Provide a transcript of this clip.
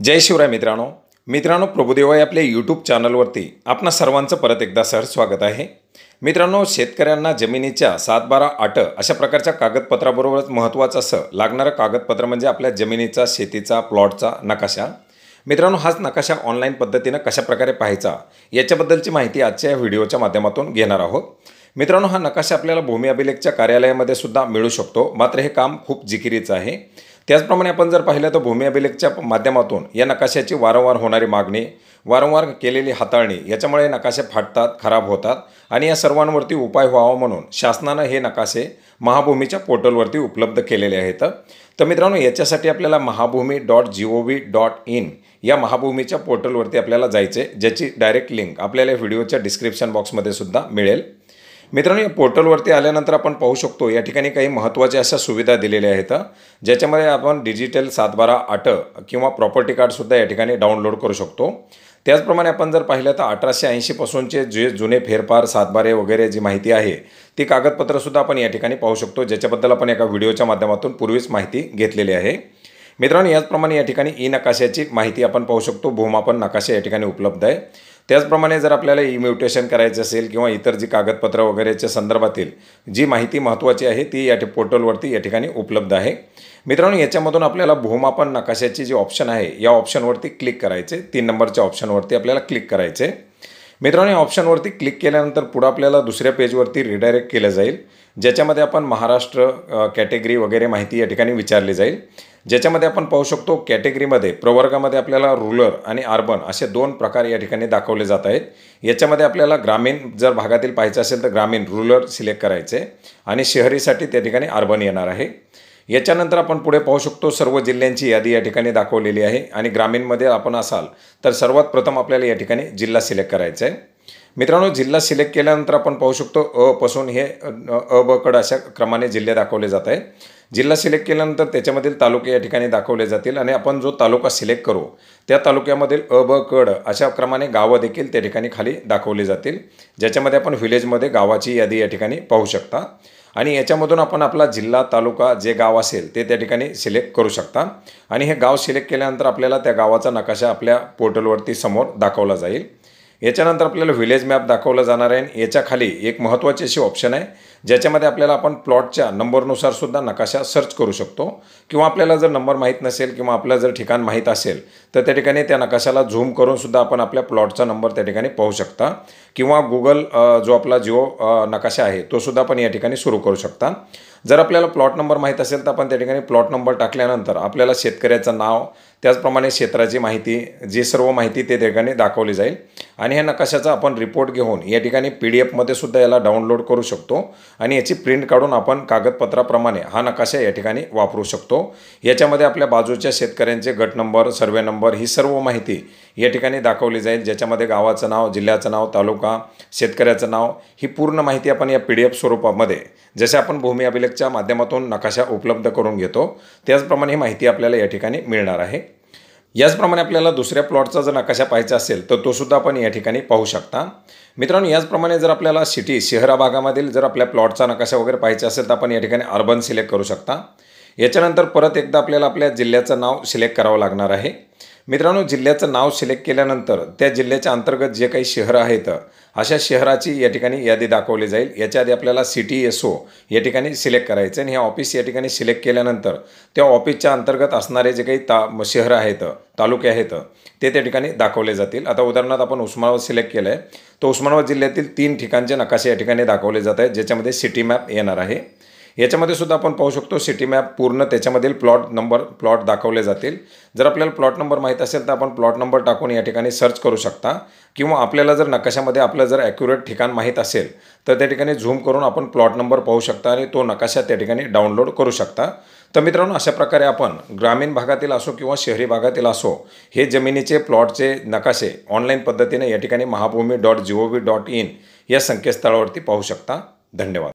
जय शिवराय मित्रांनो मित्रांनो प्रभुदेवा आपल्या यूट्यूब चॅनलवरती आपणा सर्वांचं परत एकदा सर स्वागत आहे मित्रांनो शेतकऱ्यांना जमिनीच्या सात बारा आट अशा प्रकारच्या कागदपत्राबरोबरच महत्त्वाचं असं लागणारं कागदपत्र म्हणजे आपल्या जमिनीचा शेतीचा प्लॉटचा नकाशा मित्रांनो हाच नकाशा ऑनलाईन पद्धतीनं कशाप्रकारे पाहायचा याच्याबद्दलची माहिती आजच्या या व्हिडिओच्या माध्यमातून घेणार आहोत मित्रांनो हा नकाशा आपल्याला भूमी अभिलेखच्या कार्यालयामध्ये सुद्धा मिळू शकतो मात्र हे काम खूप जिकिरीचं आहे त्याचप्रमाणे आपण जर पाहिलं तर भूमी अभिलेखच्या माध्यमातून या नकाशाची वारंवार होणारी मागणी वारंवार केलेली हाताळणी याच्यामुळे नकाशे फाटतात खराब होतात आणि या सर्वांवरती उपाय व्हावा म्हणून शासनानं हे नकाशे महाभूमीच्या पोर्टलवरती उपलब्ध केलेले आहेत तर मित्रांनो याच्यासाठी आपल्याला Mahabhumi dot G O V dot in या महाभूमीच्या पोर्टलवरती आपल्याला जायचे ज्याची डायरेक्ट लिंक आपल्याला व्हिडिओच्या डिस्क्रिप्शन बॉक्समध्ये सुद्धा मिळेल मित्रांनो या पोर्टलवरती आल्यानंतर आपण पाहू शकतो या ठिकाणी काही महत्त्वाच्या अशा सुविधा दिलेल्या आहेत ज्याच्यामध्ये आपण डिजिटल सातबारा आठ किंवा प्रॉपर्टी कार्डसुद्धा या ठिकाणी डाउनलोड करू शकतो त्याचप्रमाणे आपण जर पाहिलं तर अठराशे ऐंशीपासूनचे जे जुने फेरफार सातबारे वगैरे जी माहिती आहे ती कागदपत्रसुद्धा आपण या ठिकाणी पाहू शकतो ज्याच्याबद्दल आपण एका व्हिडिओच्या माध्यमातून पूर्वीच माहिती घेतलेली आहे मित्रांनो याचप्रमाणे या ठिकाणी ई नकाशाची माहिती आपण पाहू शकतो भूमापन नकाशा या ठिकाणी उपलब्ध आहे त्याचप्रमाणे जर आपल्याला ई म्युटेशन करायचं असेल किंवा इतर जी कागदपत्र वगैरेच्या संदर्भातील जी माहिती महत्त्वाची आहे ती या पोर्टलवरती या ठिकाणी उपलब्ध आहे मित्रांनो याच्यामधून आपल्याला भूमापन नकाशाची जी ऑप्शन आहे या ऑप्शनवरती क्लिक करायचे तीन नंबरच्या ऑप्शनवरती आपल्याला क्लिक करायचे मित्रांनो या ऑप्शनवरती क्लिक केल्यानंतर पुढं आपल्याला दुसऱ्या पेजवरती रिडायरेक्ट केलं जाईल ज्याच्यामध्ये आपण महाराष्ट्र कॅटेगरी वगैरे माहिती या ठिकाणी विचारली जाईल ज्याच्यामध्ये आपण पाहू शकतो कॅटेगरीमध्ये प्रवर्गामध्ये आपल्याला रुरल आणि अर्बन असे दोन प्रकार या ठिकाणी दाखवले जात आहेत याच्यामध्ये आपल्याला ग्रामीण जर भागातील पाहायचं असेल तर ग्रामीण रुरल सिलेक्ट करायचे आणि शहरीसाठी त्या ठिकाणी अर्बन येणार आहे याच्यानंतर आपण पुढे पाहू शकतो सर्व जिल्ह्यांची यादी या ठिकाणी दाखवलेली आहे आणि ग्रामीणमध्ये आपण असाल तर सर्वात प्रथम आपल्याला या ठिकाणी जिल्हा सिलेक्ट करायचा आहे मित्रांनो जिल्हा सिलेक्ट केल्यानंतर आपण पाहू शकतो अ पासून हे अ ब कड अशा क्रमाने जिल्हे दाखवले जात आहे जिल्हा सिलेक्ट केल्यानंतर त्याच्यामधील तालुके या ठिकाणी दाखवले जातील आणि आपण जो तालुका सिलेक्ट करू त्या तालुक्यामधील अ ब कड अशा क्रमाने गावं देखील त्या ठिकाणी खाली दाखवली जातील ज्याच्यामध्ये आपण व्हिलेजमध्ये गावाची यादी या ठिकाणी पाहू शकता आणि याच्यामधून आपण आपला जिल्हा तालुका जे गाव असेल ते त्या ठिकाणी सिलेक्ट करू शकता आणि हे गाव सिलेक्ट केल्यानंतर आपल्याला त्या गावाचा नकाशा आपल्या पोर्टलवरती समोर दाखवला जाईल याच्यानंतर आपल्याला व्हिलेज मॅप दाखवला जाणार आहे याच्या खाली एक महत्त्वाची अशी ऑप्शन आहे ज्याच्यामध्ये आपल्याला आपण प्लॉटच्या नंबरनुसार सुद्धा नकाशा सर्च करू शकतो किंवा आपल्याला जर नंबर माहीत नसेल किंवा आपलं जर ठिकाण माहीत असेल तर त्या ठिकाणी त्या नकाशाला झूम करून सुद्धा आपण आपल्या प्लॉटचा नंबर त्या ठिकाणी पाहू शकता किंवा गुगल जो आपला जिओ नकाशा आहे तो सुद्धा आपण या ठिकाणी सुरू करू शकता जर आपल्याला प्लॉट नंबर माहीत असेल तर आपण त्या ठिकाणी प्लॉट नंबर टाकल्यानंतर आपल्याला शेतकऱ्याचं नाव त्याचप्रमाणे क्षेत्राची माहिती जी सर्व माहिती ते ठिकाणी दाखवली जाईल आणि ह्या नकाशाचा आपण रिपोर्ट घेऊन या ठिकाणी पी डी एफमध्ये सुद्धा याला डाउनलोड करू शकतो आणि याची प्रिंट काढून आपण कागदपत्राप्रमाणे हा नकाशा या ठिकाणी वापरू शकतो याच्यामध्ये आपल्या बाजूच्या शेतकऱ्यांचे गट नंबर सर्वे नंबर ही सर्व माहिती या ठिकाणी दाखवली जाईल ज्याच्यामध्ये गावाचं नाव जिल्ह्याचं नाव तालुका शेतकऱ्याचं नाव ही पूर्ण माहिती आपण या पी डी एफ स्वरूपामध्ये जसे आपण भूमी अभिलेखच्या माध्यमातून नकाशा उपलब्ध करून घेतो त्याचप्रमाणे ही माहिती आपल्याला या ठिकाणी मिळणार आहे याचप्रमाणे आपल्याला दुसऱ्या प्लॉटचा जर नकाशा पाहायचा असेल तर तो सुद्धा आपण या ठिकाणी पाहू शकता मित्रांनो याचप्रमाणे जर आपल्याला सिटी शहरा भागामधील जर आपल्या प्लॉटचा नकाशा वगैरे पाहायचा असेल तर आपण या ठिकाणी अर्बन सिलेक्ट करू शकता याच्यानंतर परत एकदा आपल्याला आपल्या जिल्ह्याचं नाव सिलेक्ट करावं लागणार आहे मित्रांनो जिल्ह्याचं नाव सिलेक्ट केल्यानंतर त्या जिल्ह्याच्या अंतर्गत जे काही शहरं आहेत अशा शहराची या ठिकाणी यादी दाखवली जाईल याच्या आधी आपल्याला सिटी एस ओ या ठिकाणी सिलेक्ट करायचं आणि हे ऑफिस या ठिकाणी सिलेक्ट केल्यानंतर त्या ऑफिसच्या अंतर्गत असणारे जे काही ता शहरं आहेत तालुके आहेत ते त्या ठिकाणी दाखवले जातील आता उदाहरणार्थ आपण उस्मानाबाद सिलेक्ट केलं आहे तर उस्मानाबाद जिल्ह्यातील तीन ठिकाणचे नकाशे या ठिकाणी दाखवले जात आहेत ज्याच्यामध्ये सिटी मॅप येणार आहे याच्यामध्ये सुद्धा आपण पाहू शकतो सिटी मॅप पूर्ण त्याच्यामधील प्लॉट नंबर प्लॉट दाखवले जातील जर आपल्याला प्लॉट नंबर माहीत असेल तर आपण प्लॉट नंबर टाकून या ठिकाणी सर्च करू शकता किंवा आपल्याला जर नकाशामध्ये आपलं जर ॲक्युरेट ठिकाण माहीत असेल तर त्या ठिकाणी झूम करून आपण प्लॉट नंबर पाहू शकता आणि तो नकाशा त्या ठिकाणी डाउनलोड करू शकता तर मित्रांनो अशा प्रकारे आपण ग्रामीण भागातील असो किंवा शहरी भागातील असो हे जमिनीचे प्लॉटचे नकाशे ऑनलाईन पद्धतीने या ठिकाणी Mahabhumi dot G O V dot in या संकेतस्थळावरती पाहू शकता धन्यवाद